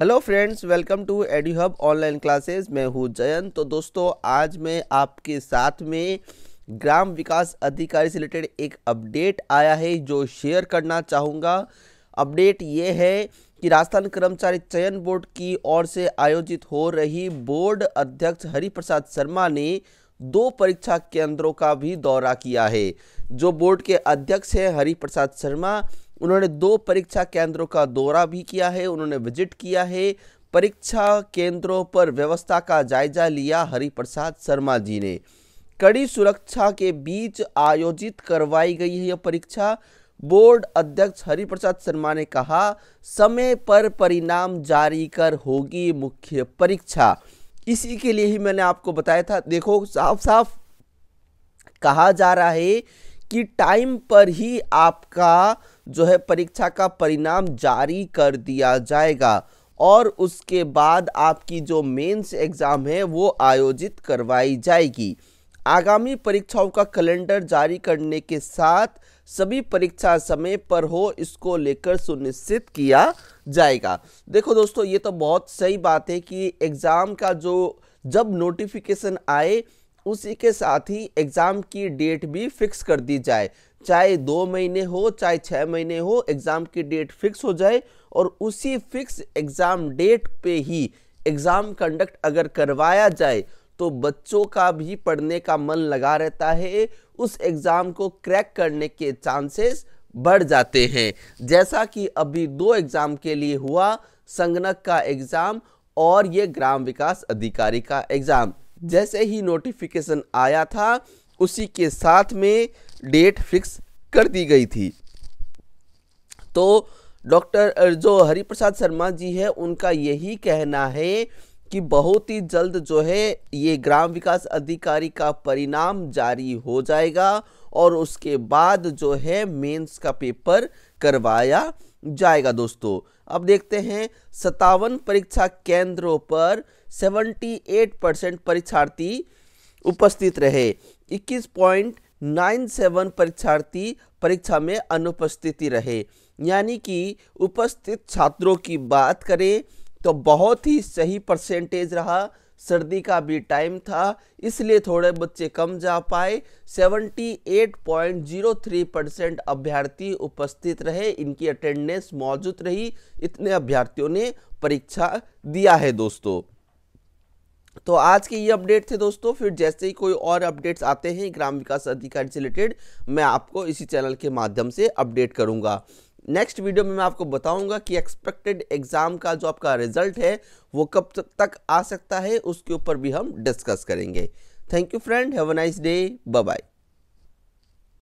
hello friends welcome to AD hub online classes मैं हूँ जयंत तो दोस्तों आज मैं आपके साथ में ग्राम विकास अधिकारी से रिलेटेड एक अपडेट आया है जो शेयर करना चाहूँगा अपडेट ये है कि राजस्थान कर्मचारी चयन बोर्ड की ओर से आयोजित हो रही बोर्ड अध्यक्ष हरिप्रसाद शर्मा ने दो परीक्षा केंद्रों का भी दौरा किया है जो बोर्ड के अध्यक्ष हैं हरिप्रसाद शर्मा उन्होंने दो परीक्षा केंद्रों का दौरा भी किया है उन्होंने विजिट किया है परीक्षा केंद्रों पर व्यवस्था का जायजा लिया हरिप्रसाद शर्मा जी ने कड़ी सुरक्षा के बीच आयोजित करवाई गई है यह परीक्षा बोर्ड अध्यक्ष हरिप्रसाद शर्मा ने कहा समय पर परिणाम जारी कर होगी मुख्य परीक्षा इसी के लिए ही मैंने आपको बताया था देखो साफ साफ कहा जा रहा है कि टाइम पर ही आपका जो है परीक्षा का परिणाम जारी कर दिया जाएगा और उसके बाद आपकी जो मेंस एग्ज़ाम है वो आयोजित करवाई जाएगी आगामी परीक्षाओं का कैलेंडर जारी करने के साथ सभी परीक्षा समय पर हो इसको लेकर सुनिश्चित किया जाएगा देखो दोस्तों ये तो बहुत सही बात है कि एग्ज़ाम का जो जब नोटिफिकेशन आए उसी के साथ ही एग्ज़ाम की डेट भी फिक्स कर दी जाए चाहे दो महीने हो चाहे छः महीने हो एग्ज़ाम की डेट फिक्स हो जाए और उसी फिक्स एग्ज़ाम डेट पे ही एग्ज़ाम कंडक्ट अगर करवाया जाए तो बच्चों का भी पढ़ने का मन लगा रहता है उस एग्ज़ाम को क्रैक करने के चांसेस बढ़ जाते हैं जैसा कि अभी दो एग्ज़ाम के लिए हुआ संगणक का एग्ज़ाम और ये ग्राम विकास अधिकारी का एग्ज़ाम जैसे ही नोटिफिकेशन आया था उसी के साथ में डेट फिक्स कर दी गई थी तो डॉक्टर जो हरिप्रसाद शर्मा जी है उनका यही कहना है कि बहुत ही जल्द जो है ये ग्राम विकास अधिकारी का परिणाम जारी हो जाएगा और उसके बाद जो है मेंस का पेपर करवाया जाएगा दोस्तों अब देखते हैं सत्तावन परीक्षा केंद्रों पर 78 परसेंट परीक्षार्थी उपस्थित रहे 21.97 परीक्षार्थी परीक्षा में अनुपस्थिति रहे यानी कि उपस्थित छात्रों की बात करें तो बहुत ही सही परसेंटेज रहा सर्दी का भी टाइम था इसलिए थोड़े बच्चे कम जा पाए 78.03 परसेंट अभ्यर्थी उपस्थित रहे इनकी अटेंडेंस मौजूद रही इतने अभ्यर्थियों ने परीक्षा दिया है दोस्तों तो आज के ये अपडेट थे दोस्तों फिर जैसे ही कोई और अपडेट्स आते हैं ग्राम विकास अधिकारी से रिलेटेड मैं आपको इसी चैनल के माध्यम से अपडेट करूंगा नेक्स्ट वीडियो में मैं आपको बताऊंगा कि एक्सपेक्टेड एग्ज़ाम का जो आपका रिजल्ट है वो कब तक आ सकता है उसके ऊपर भी हम डिस्कस करेंगे thank you friend have a nice day bye